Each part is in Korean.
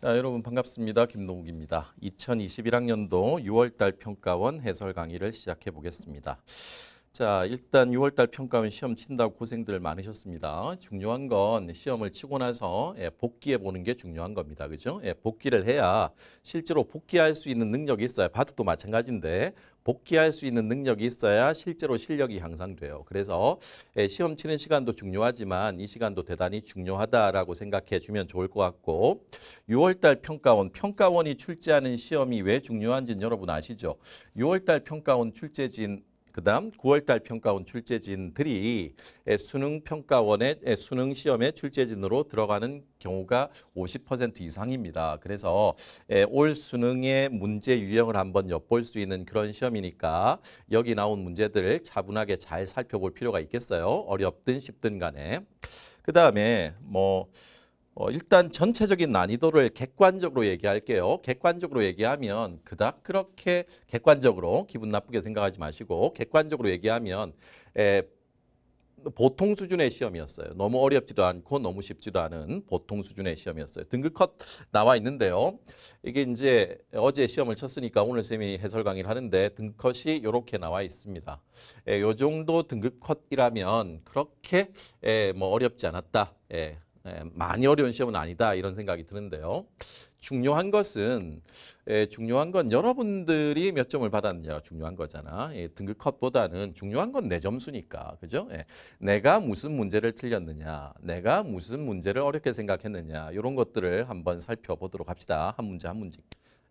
자, 여러분 반갑습니다. 김동욱입니다. 2021학년도 6월달 평가원 해설 강의를 시작해 보겠습니다. 자, 일단 6월달 평가원 시험 친다고 고생들 많으셨습니다. 중요한 건 시험을 치고 나서 예, 복귀해 보는 게 중요한 겁니다. 그죠? 예, 복귀를 해야 실제로 복귀할 수 있는 능력이 있어야 바둑도 마찬가지인데 복귀할 수 있는 능력이 있어야 실제로 실력이 향상돼요. 그래서 예, 시험 치는 시간도 중요하지만 이 시간도 대단히 중요하다라고 생각해 주면 좋을 것 같고 6월달 평가원, 평가원이 출제하는 시험이 왜 중요한지는 여러분 아시죠? 6월달 평가원 출제진 그다음 9월달 평가원 출제진들이 수능 평가원의 수능 시험의 출제진으로 들어가는 경우가 50% 이상입니다. 그래서 올 수능의 문제 유형을 한번 엿볼 수 있는 그런 시험이니까 여기 나온 문제들을 차분하게 잘 살펴볼 필요가 있겠어요. 어렵든 쉽든 간에. 그다음에 뭐 어, 일단 전체적인 난이도를 객관적으로 얘기할게요. 객관적으로 얘기하면 그닥 그렇게 객관적으로 기분 나쁘게 생각하지 마시고 객관적으로 얘기하면 에, 보통 수준의 시험이었어요. 너무 어렵지도 않고 너무 쉽지도 않은 보통 수준의 시험이었어요. 등급컷 나와 있는데요. 이게 이제 어제 시험을 쳤으니까 오늘 쌤이 해설 강의를 하는데 등급컷이 이렇게 나와 있습니다. 이 정도 등급컷이라면 그렇게 예, 뭐 어렵지 않았다. 예, 예, 많이 어려운 시험은 아니다 이런 생각이 드는데요. 중요한 것은 예, 중요한 건 여러분들이 몇 점을 받았냐 중요한 거잖아. 예, 등급 컷보다는 중요한 건 내 점수니까 그죠? 내가 무슨 문제를 틀렸느냐, 내가 무슨 문제를 어렵게 생각했느냐 이런 것들을 한번 살펴보도록 합시다. 한 문제 한 문제.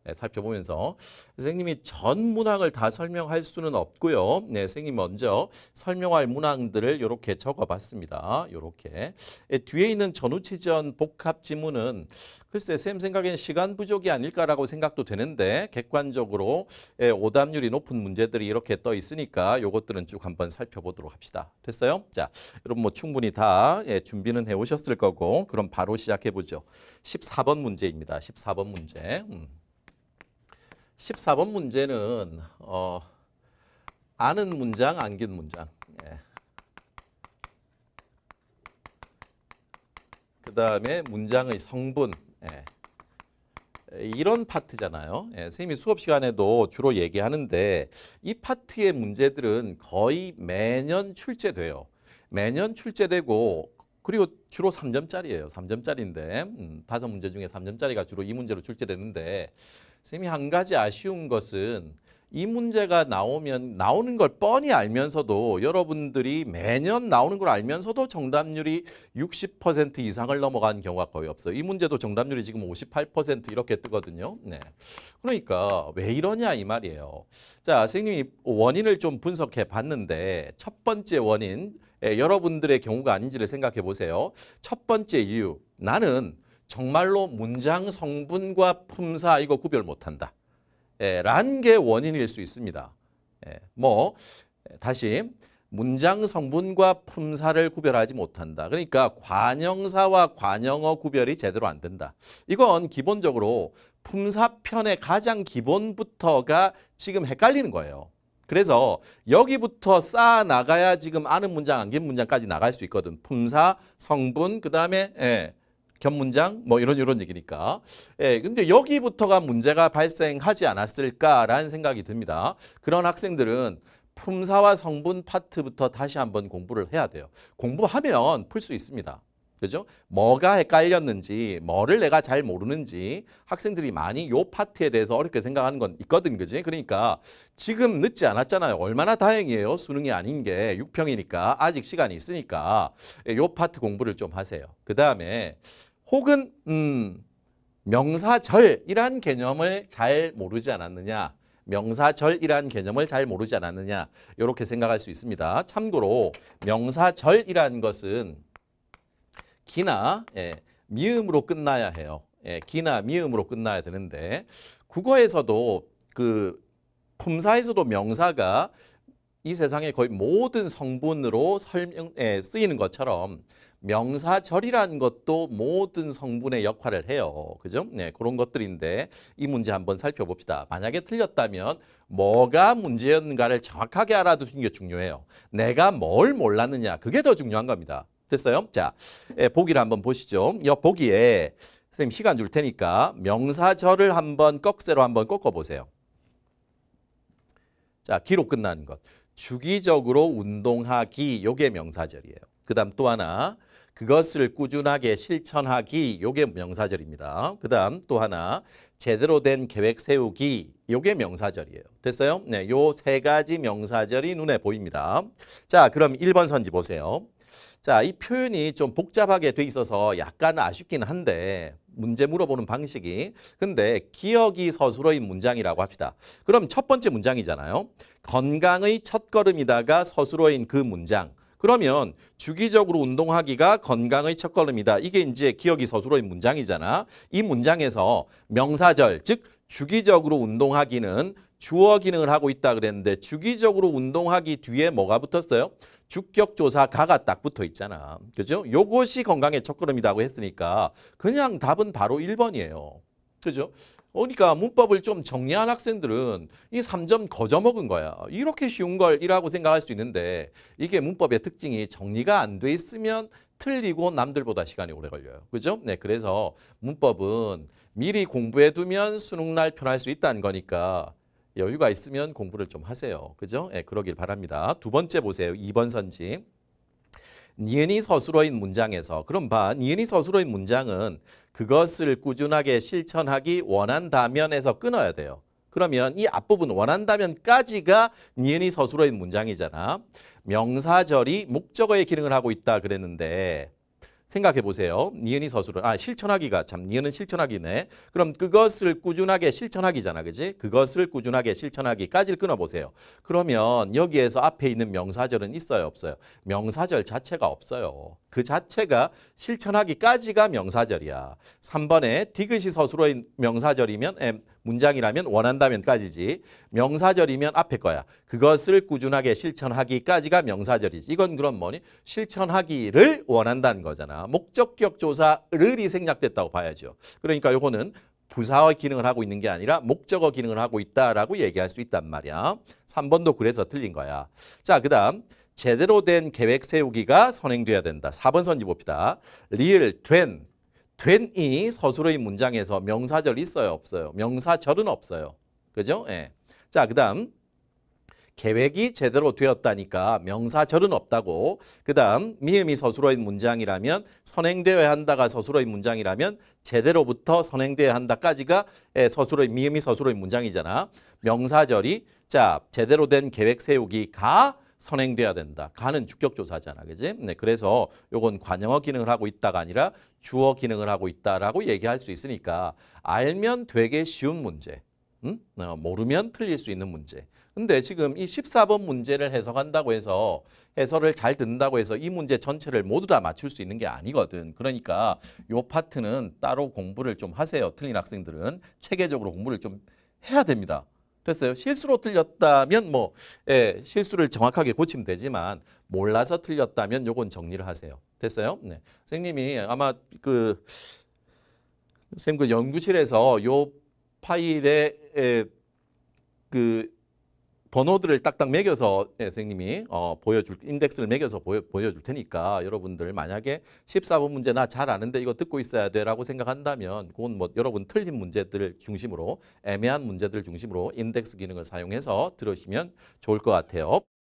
네, 살펴보면서 선생님이 전 문항을 다 설명할 수는 없고요. 네, 선생님 먼저 설명할 문항들을 이렇게 적어봤습니다. 이렇게 네, 예, 뒤에 있는 전우치전 복합 지문은 글쎄 쌤 생각엔 시간 부족이 아닐까라고 생각도 되는데 객관적으로 예, 오답률이 높은 문제들이 이렇게 떠 있으니까 이것들은 쭉 한번 살펴보도록 합시다. 됐어요? 자, 여러분 뭐 충분히 다 예, 준비는 해오셨을 거고 그럼 바로 시작해보죠. 14번 문제입니다. 14번 문제. 음. 14번 문제는 어, 아는 문장, 안 긴 문장. 예. 그 다음에 문장의 성분. 예. 이런 파트잖아요. 예, 선생님이 수업 시간에도 주로 얘기하는데 이 파트의 문제들은 거의 매년 출제돼요. 매년 출제되고 그리고 주로 3점짜리예요. 3점짜리인데 음, 5문제 중에 3점짜리가 주로 이 문제로 출제되는데 선생님이 한 가지 아쉬운 것은 이 문제가 나오면 나오는 걸 뻔히 알면서도 여러분들이 매년 나오는 걸 알면서도 정답률이 60% 이상을 넘어간 경우가 거의 없어요. 이 문제도 정답률이 지금 58% 이렇게 뜨거든요. 네. 그러니까 왜 이러냐 이 말이에요. 자, 선생님이 원인을 좀 분석해 봤는데 첫 번째 원인 예, 여러분들의 경우가 아닌지를 생각해 보세요. 첫 번째 이유 나는 정말로 문장 성분과 품사 이거 구별 못한다. 예, 란게 원인일 수 있습니다. 예, 뭐 예, 다시 문장 성분과 품사를 구별하지 못한다. 그러니까 관형사와 관형어 구별이 제대로 안 된다. 이건 기본적으로 품사편의 가장 기본부터가 지금 헷갈리는 거예요. 그래서 여기부터 쌓아나가야 지금 아는 문장, 안긴 문장까지 나갈 수 있거든. 품사, 성분, 그 다음에 예, 견문장 뭐 이런 이런 얘기니까. 예, 근데 여기부터가 문제가 발생하지 않았을까라는 생각이 듭니다. 그런 학생들은 품사와 성분 파트부터 다시 한번 공부를 해야 돼요. 공부하면 풀 수 있습니다. 그죠? 뭐가 헷갈렸는지, 뭐를 내가 잘 모르는지 학생들이 많이 요 파트에 대해서 어렵게 생각하는 건 있거든, 그지? 그러니까 지금 늦지 않았잖아요. 얼마나 다행이에요. 수능이 아닌 게 6평이니까 아직 시간이 있으니까 예, 요 파트 공부를 좀 하세요. 그 다음에 혹은 음, 명사절이란 개념을 잘 모르지 않았느냐 명사절이란 개념을 잘 모르지 않았느냐 이렇게 생각할 수 있습니다. 참고로 명사절이란 것은 기나 예, 미음으로 끝나야 해요. 예, 기나 미음으로 끝나야 되는데 국어에서도 그 품사에서도 명사가 이 세상의 거의 모든 성분으로 설명, 예, 쓰이는 것처럼 명사절이란 것도 모든 성분의 역할을 해요. 그죠? 네, 그런 것들인데 이 문제 한번 살펴봅시다. 만약에 틀렸다면 뭐가 문제였는가를 정확하게 알아두는게 중요해요. 내가 뭘 몰랐느냐 그게 더 중요한 겁니다. 됐어요? 자, 예, 보기를 한번 보시죠. 여 보기에 선생님 시간 줄 테니까 명사절을 한번 꺽쇠로 한번 꺾어보세요. 자, 기로 끝나 것. 주기적으로 운동하기 요게 명사절이에요. 그 다음 또 하나 그것을 꾸준하게 실천하기 요게 명사절입니다. 그 다음 또 하나 제대로 된 계획 세우기 요게 명사절이에요. 됐어요? 네, 요 세 가지 명사절이 눈에 보입니다. 자, 그럼 1번 선지 보세요. 자, 이 표현이 좀 복잡하게 돼 있어서 약간 아쉽긴 한데 문제 물어보는 방식이 근데 기억이 서술어인 문장이라고 합시다. 그럼 첫 번째 문장이잖아요. 건강의 첫걸음이다가 서술어인 그 문장. 그러면 주기적으로 운동하기가 건강의 첫걸음이다. 이게 이제 기억이 서술어의 문장이잖아. 이 문장에서 명사절, 즉 주기적으로 운동하기는 주어 기능을 하고 있다 그랬는데 주기적으로 운동하기 뒤에 뭐가 붙었어요? 주격조사 가가 딱 붙어 있잖아. 그죠? 요것이 건강의 첫걸음이라고 했으니까 그냥 답은 바로 1번이에요. 그죠? 그러니까 문법을 좀 정리한 학생들은 이 3점 거저먹은 거야. 이렇게 쉬운 걸 이라고 생각할 수 있는데 이게 문법의 특징이 정리가 안 돼 있으면 틀리고 남들보다 시간이 오래 걸려요. 그죠? 네, 그래서 문법은 미리 공부해두면 수능날 편할 수 있다는 거니까 여유가 있으면 공부를 좀 하세요. 그죠? 예, 네, 그러길 바랍니다. 두 번째 보세요. 2번 선지. 니은이 서술어인 문장에서 그럼 봐. 니은이 서술어인 문장은 그것을 꾸준하게 실천하기 원한다면에서 끊어야 돼요. 그러면 이 앞부분 원한다면까지가 니은이 서술어인 문장이잖아. 명사절이 목적어의 기능을 하고 있다 그랬는데 생각해 보세요. 니은이 서술은 아 실천하기가 참 니은은 실천하기네. 그럼 그것을 꾸준하게 실천하기잖아. 그지 그것을 꾸준하게 실천하기까지를 끊어 보세요. 그러면 여기에서 앞에 있는 명사절은 있어요, 없어요? 명사절 자체가 없어요. 그 자체가 실천하기까지가 명사절이야. 3번에 디귿이 서술어 명사절이면 M 문장이라면 원한다면까지지 명사절이면 앞에 거야. 그것을 꾸준하게 실천하기까지가 명사절이지. 이건 그럼 뭐니? 실천하기를 원한다는 거잖아. 목적격 조사를이 생략됐다고 봐야죠. 그러니까 요거는 부사어 기능을 하고 있는 게 아니라 목적어 기능을 하고 있다라고 얘기할 수 있단 말이야. 3번도 그래서 틀린 거야. 자, 그다음 제대로 된 계획 세우기가 선행돼야 된다. 4번 선지 봅시다. 리을, 된, 된이 서술의 문장에서 명사절 있어요? 없어요? 명사절은 없어요. 그죠? 예. 자, 그 다음 계획이 제대로 되었다니까 명사절은 없다고 그 다음 미음이 서술어 문장이라면 선행되어야 한다가 서술의 문장이라면 제대로부터 선행되어야 한다까지가 예, 서술의 미음이 서술의 문장이잖아 명사절이 자 제대로 된 계획 세우기가 선행돼야 된다. 가는 주격조사잖아. 그지? 네, 그래서 요건 관용어 기능을 하고 있다가 아니라 주어 기능을 하고 있다라고 얘기할 수 있으니까 알면 되게 쉬운 문제. 음? 모르면 틀릴 수 있는 문제. 근데 지금 이 14번 문제를 해석한다고 해서 해설을 잘 듣는다고 해서 이 문제 전체를 모두 다 맞출 수 있는 게 아니거든. 그러니까 요 파트는 따로 공부를 좀 하세요. 틀린 학생들은 체계적으로 공부를 좀 해야 됩니다. 됐어요. 실수로 틀렸다면 뭐 예, 실수를 정확하게 고치면 되지만 몰라서 틀렸다면 요건 정리를 하세요. 됐어요? 네. 선생님이 아마 그 선생님 그 연구실에서 요 파일에 예, 그 번호들을 딱딱 매겨서 예, 선생님이 어, 보여줄 인덱스를 매겨서 보여, 보여줄 테니까 여러분들 만약에 14번 문제 나 잘 아는데 이거 듣고 있어야 돼라고 생각한다면 그건 뭐 여러분 틀린 문제들 중심으로 애매한 문제들 중심으로 인덱스 기능을 사용해서 들으시면 좋을 것 같아요.